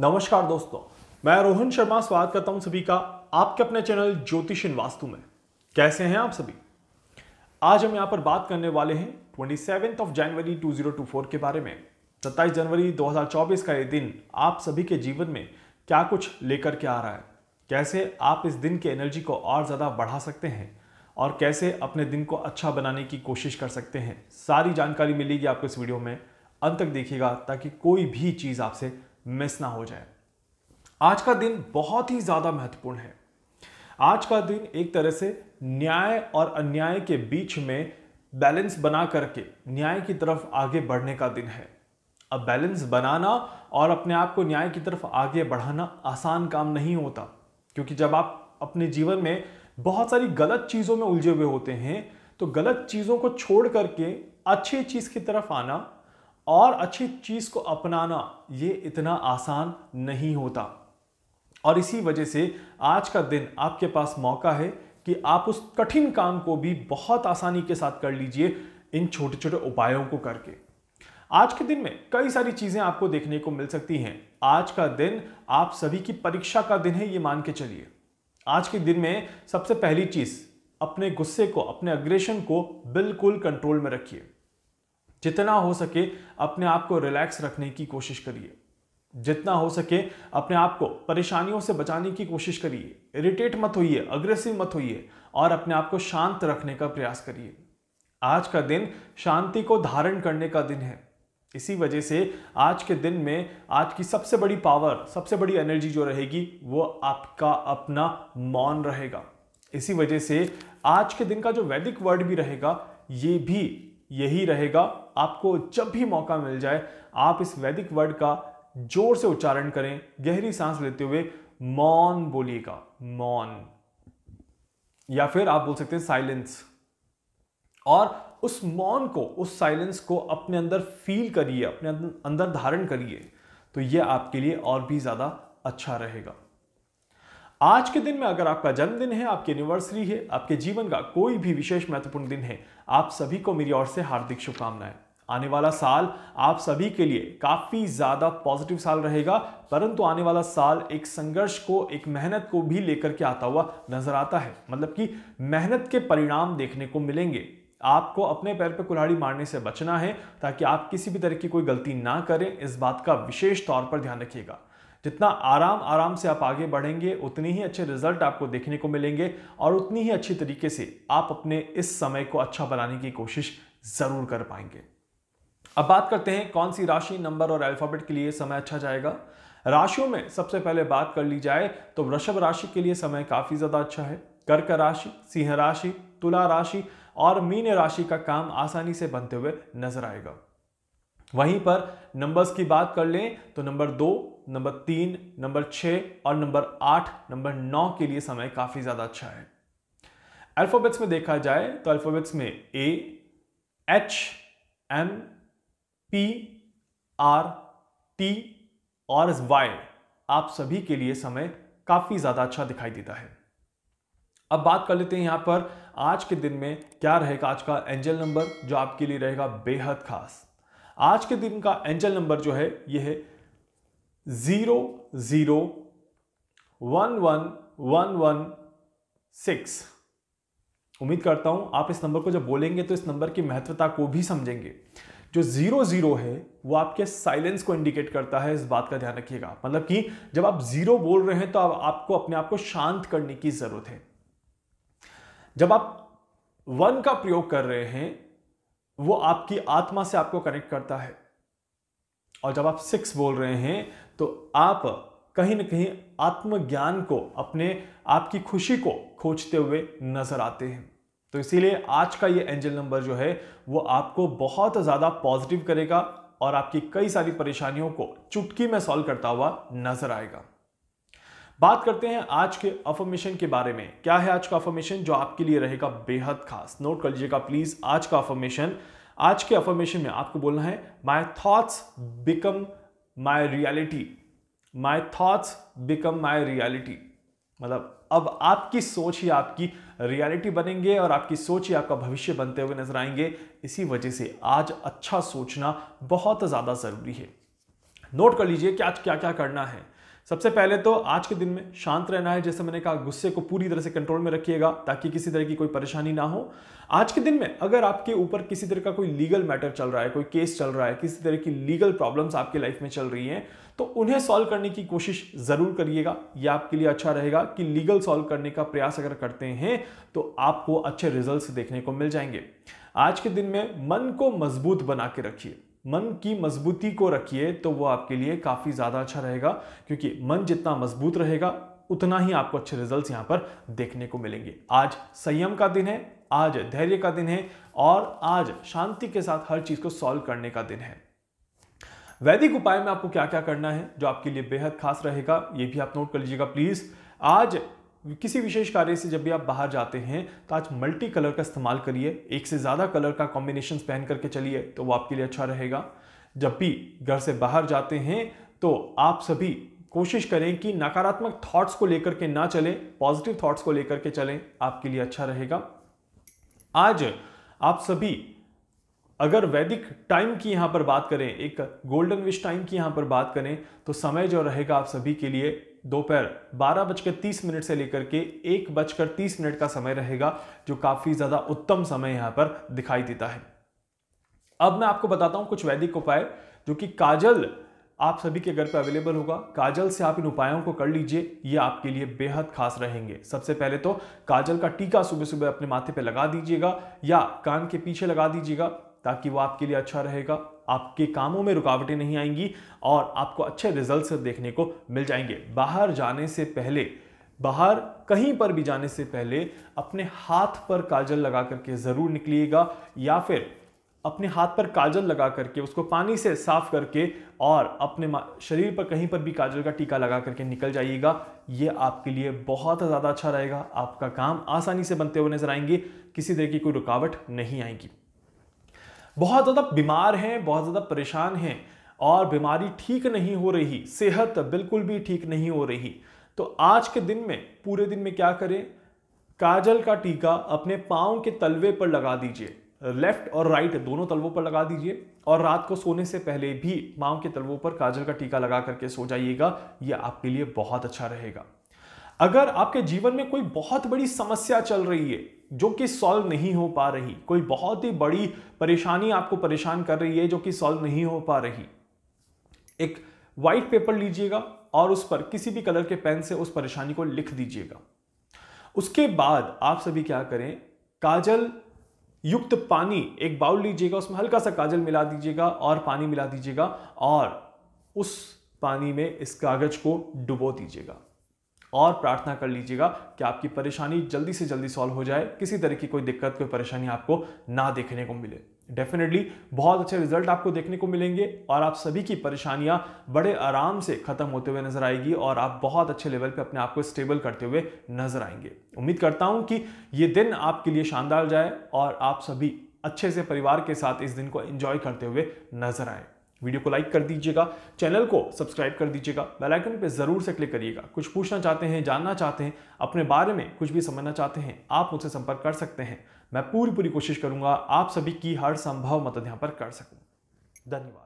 नमस्कार दोस्तों मैं रोहन शर्मा स्वागत करता हूं सभी का आपके अपने चैनल ज्योतिष वास्तु में कैसे हैं आप सभी आज हम यहां पर बात करने वाले हैं ट्वेंटी सेवेंथ ऑफ जनवरी 2024 के बारे में 27 जनवरी 2024 का ये दिन आप सभी के जीवन में क्या कुछ लेकर के आ रहा है कैसे आप इस दिन की एनर्जी को और ज़्यादा बढ़ा सकते हैं और कैसे अपने दिन को अच्छा बनाने की कोशिश कर सकते हैं सारी जानकारी मिलेगी आपको इस वीडियो में अंत तक देखिएगा ताकि कोई भी चीज़ आपसे मिस ना हो जाए आज का दिन बहुत ही ज़्यादा महत्वपूर्ण है आज का दिन एक तरह से न्याय और अन्याय के बीच में बैलेंस बना करके न्याय की तरफ आगे बढ़ने का दिन है अब बैलेंस बनाना और अपने आप को न्याय की तरफ आगे बढ़ाना आसान काम नहीं होता क्योंकि जब आप अपने जीवन में बहुत सारी गलत चीज़ों में उलझे हुए होते हैं तो गलत चीज़ों को छोड़ करके अच्छी चीज़ की तरफ आना और अच्छी चीज़ को अपनाना ये इतना आसान नहीं होता और इसी वजह से आज का दिन आपके पास मौका है कि आप उस कठिन काम को भी बहुत आसानी के साथ कर लीजिए इन छोटे छोटे उपायों को करके आज के दिन में कई सारी चीज़ें आपको देखने को मिल सकती हैं आज का दिन आप सभी की परीक्षा का दिन है ये मान के चलिए आज के दिन में सबसे पहली चीज़ अपने गुस्से को अपने अग्रेशन को बिल्कुल कंट्रोल में रखिए जितना हो सके अपने आप को रिलैक्स रखने की कोशिश करिए जितना हो सके अपने आप को परेशानियों से बचाने की कोशिश करिए इरिटेट मत होइए अग्रेसिव मत होइए और अपने आप को शांत रखने का प्रयास करिए आज का दिन शांति को धारण करने का दिन है इसी वजह से आज के दिन में आज की सबसे बड़ी पावर सबसे बड़ी एनर्जी जो रहेगी वो आपका अपना मौन रहेगा इसी वजह से आज के दिन का जो वैदिक वर्ड भी रहेगा ये भी यही रहेगा आपको जब भी मौका मिल जाए आप इस वैदिक वर्ड का जोर से उच्चारण करें गहरी सांस लेते हुए मौन बोलिएगा मौन या फिर आप बोल सकते हैं साइलेंस और उस मौन को उस साइलेंस को अपने अंदर फील करिए अपने अंदर धारण करिए तो यह आपके लिए और भी ज़्यादा अच्छा रहेगा आज के दिन में अगर आपका जन्मदिन है आपकी एनिवर्सरी है आपके जीवन का कोई भी विशेष महत्वपूर्ण दिन है आप सभी को मेरी ओर से हार्दिक शुभकामनाएं आने वाला साल आप सभी के लिए काफ़ी ज़्यादा पॉजिटिव साल रहेगा परंतु आने वाला साल एक संघर्ष को एक मेहनत को भी लेकर के आता हुआ नजर आता है मतलब कि मेहनत के परिणाम देखने को मिलेंगे आपको अपने पैर पर पे कुल्हाड़ी मारने से बचना है ताकि आप किसी भी तरह की कोई गलती ना करें इस बात का विशेष तौर पर ध्यान रखिएगा जितना आराम आराम से आप आगे बढ़ेंगे उतनी ही अच्छे रिजल्ट आपको देखने को मिलेंगे और उतनी ही अच्छी तरीके से आप अपने इस समय को अच्छा बनाने की कोशिश ज़रूर कर पाएंगे अब बात करते हैं कौन सी राशि नंबर और अल्फ़ाबेट के लिए समय अच्छा जाएगा राशियों में सबसे पहले बात कर ली जाए तो वृषभ राशि के लिए समय काफ़ी ज़्यादा अच्छा है कर्क राशि सिंह राशि तुला राशि और मीन राशि का काम आसानी से बनते हुए नजर आएगा वहीं पर नंबर्स की बात कर लें तो नंबर दो नंबर तीन नंबर छः और नंबर आठ नंबर नौ के लिए समय काफ़ी ज़्यादा अच्छा है अल्फ़ाबेट्स में देखा जाए तो अल्फ़ाबेट्स में A H M P R T और वाई आप सभी के लिए समय काफ़ी ज़्यादा अच्छा दिखाई देता है अब बात कर लेते हैं यहाँ पर आज के दिन में क्या रहेगा आज का एंजल नंबर जो आपके लिए रहेगा बेहद खास आज के दिन का एंजल नंबर जो है ये है zero zero one one one one six उम्मीद करता हूं आप इस नंबर को जब बोलेंगे तो इस नंबर की महत्वता को भी समझेंगे जो जीरो जीरो है वो आपके साइलेंस को इंडिकेट करता है इस बात का ध्यान रखिएगा मतलब कि जब आप जीरो बोल रहे हैं तो आप, आपको अपने आप को शांत करने की जरूरत है जब आप वन का प्रयोग कर रहे हैं वो आपकी आत्मा से आपको कनेक्ट करता है और जब आप सिक्स बोल रहे हैं तो आप कहीं ना कहीं आत्मज्ञान को अपने आपकी खुशी को खोजते हुए नजर आते हैं तो इसीलिए आज का ये एंजल नंबर जो है वो आपको बहुत ज़्यादा पॉजिटिव करेगा और आपकी कई सारी परेशानियों को चुटकी में सॉल्व करता हुआ नजर आएगा बात करते हैं आज के अफर्मेशन के बारे में क्या है आज का अफर्मेशन जो आपके लिए रहेगा बेहद खास नोट कर लीजिएगा प्लीज आज का अफर्मेशन आज के अफर्मेशन में आपको बोलना है my thoughts become my reality my thoughts become my reality मतलब अब आपकी सोच ही आपकी रियलिटी बनेंगे और आपकी सोच ही आपका भविष्य बनते हुए नजर आएंगे इसी वजह से आज अच्छा सोचना बहुत ज़्यादा ज़रूरी है नोट कर लीजिए कि आज क्या क्या करना है सबसे पहले तो आज के दिन में शांत रहना है जैसे मैंने कहा गुस्से को पूरी तरह से कंट्रोल में रखिएगा ताकि किसी तरह की कोई परेशानी ना हो आज के दिन में अगर आपके ऊपर किसी तरह का कोई लीगल मैटर चल रहा है कोई केस चल रहा है किसी तरह की लीगल प्रॉब्लम्स आपकी लाइफ में चल रही हैं तो उन्हें सॉल्व करने की कोशिश ज़रूर करिएगा यह आपके लिए अच्छा रहेगा कि लीगल सॉल्व करने का प्रयास अगर करते हैं तो आपको अच्छे रिजल्ट देखने को मिल जाएंगे आज के दिन में मन को मजबूत बना के रखिए मन की मजबूती को रखिए तो वो आपके लिए काफ़ी ज़्यादा अच्छा रहेगा क्योंकि मन जितना मजबूत रहेगा उतना ही आपको अच्छे रिजल्ट्स यहाँ पर देखने को मिलेंगे आज संयम का दिन है आज धैर्य का दिन है और आज शांति के साथ हर चीज़ को सॉल्व करने का दिन है वैदिक उपाय में आपको क्या क्या करना है जो आपके लिए बेहद खास रहेगा ये भी आप नोट कर लीजिएगा प्लीज़ आज किसी विशेष कार्य से जब भी आप बाहर जाते हैं तो आज मल्टी कलर का इस्तेमाल करिए एक से ज़्यादा कलर का कॉम्बिनेशन पहन करके चलिए तो वो आपके लिए अच्छा रहेगा जब भी घर से बाहर जाते हैं तो आप सभी कोशिश करें कि नकारात्मक थॉट्स को लेकर के ना चलें पॉजिटिव थॉट्स को लेकर के चलें आपके लिए अच्छा रहेगा आज आप सभी अगर वैदिक टाइम की यहाँ पर बात करें एक गोल्डन विश टाइम की यहाँ पर बात करें तो समय जो रहेगा आप सभी के लिए दोपहर बारह बजकर तीस मिनट से लेकर के एक बजकर तीस मिनट का समय रहेगा जो काफ़ी ज़्यादा उत्तम समय यहां पर दिखाई देता है अब मैं आपको बताता हूं कुछ वैदिक उपाय जो कि काजल आप सभी के घर पर अवेलेबल होगा काजल से आप इन उपायों को कर लीजिए ये आपके लिए बेहद खास रहेंगे सबसे पहले तो काजल का टीका सुबह सुबह अपने माथे पर लगा दीजिएगा या कान के पीछे लगा दीजिएगा ताकि वो आपके लिए अच्छा रहेगा आपके कामों में रुकावटें नहीं आएंगी और आपको अच्छे रिजल्ट देखने को मिल जाएंगे बाहर जाने से पहले बाहर कहीं पर भी जाने से पहले अपने हाथ पर काजल लगा करके ज़रूर निकलिएगा या फिर अपने हाथ पर काजल लगा करके उसको पानी से साफ करके और अपने शरीर पर कहीं पर भी काजल का टीका लगा करके निकल जाइएगा ये आपके लिए बहुत ज़्यादा अच्छा रहेगा आपका काम आसानी से बनते हुए नजर आएंगे किसी तरह की कोई रुकावट नहीं आएगी बहुत ज़्यादा बीमार हैं बहुत ज़्यादा परेशान हैं और बीमारी ठीक नहीं हो रही सेहत बिल्कुल भी ठीक नहीं हो रही तो आज के दिन में पूरे दिन में क्या करें काजल का टीका अपने पाँव के तलवे पर लगा दीजिए लेफ्ट और राइट दोनों तलवों पर लगा दीजिए और रात को सोने से पहले भी पाँव के तलवों पर काजल का टीका लगा करके सो जाइएगा ये आपके लिए बहुत अच्छा रहेगा अगर आपके जीवन में कोई बहुत बड़ी समस्या चल रही है जो कि सॉल्व नहीं हो पा रही कोई बहुत ही बड़ी परेशानी आपको परेशान कर रही है जो कि सॉल्व नहीं हो पा रही एक वाइट पेपर लीजिएगा और उस पर किसी भी कलर के पेन से उस परेशानी को लिख दीजिएगा उसके बाद आप सभी क्या करें काजल युक्त पानी एक बाउल लीजिएगा उसमें हल्का सा काजल मिला दीजिएगा और पानी मिला दीजिएगा और उस पानी में इस कागज को डुबो दीजिएगा और प्रार्थना कर लीजिएगा कि आपकी परेशानी जल्दी से जल्दी सॉल्व हो जाए किसी तरह की कोई दिक्कत कोई परेशानी आपको ना देखने को मिले डेफिनेटली बहुत अच्छे रिजल्ट आपको देखने को मिलेंगे और आप सभी की परेशानियां बड़े आराम से खत्म होते हुए नजर आएगी और आप बहुत अच्छे लेवल पे अपने आप को स्टेबल करते हुए नजर आएंगे उम्मीद करता हूं कि ये दिन आपके लिए शानदार जाए और आप सभी अच्छे से परिवार के साथ इस दिन को एंजॉय करते हुए नजर आए वीडियो को लाइक कर दीजिएगा चैनल को सब्सक्राइब कर दीजिएगा बेल आइकन पे ज़रूर से क्लिक करिएगा कुछ पूछना चाहते हैं जानना चाहते हैं अपने बारे में कुछ भी समझना चाहते हैं आप मुझसे संपर्क कर सकते हैं मैं पूरी पूरी कोशिश करूंगा आप सभी की हर संभव मदद यहाँ पर कर सकूँ धन्यवाद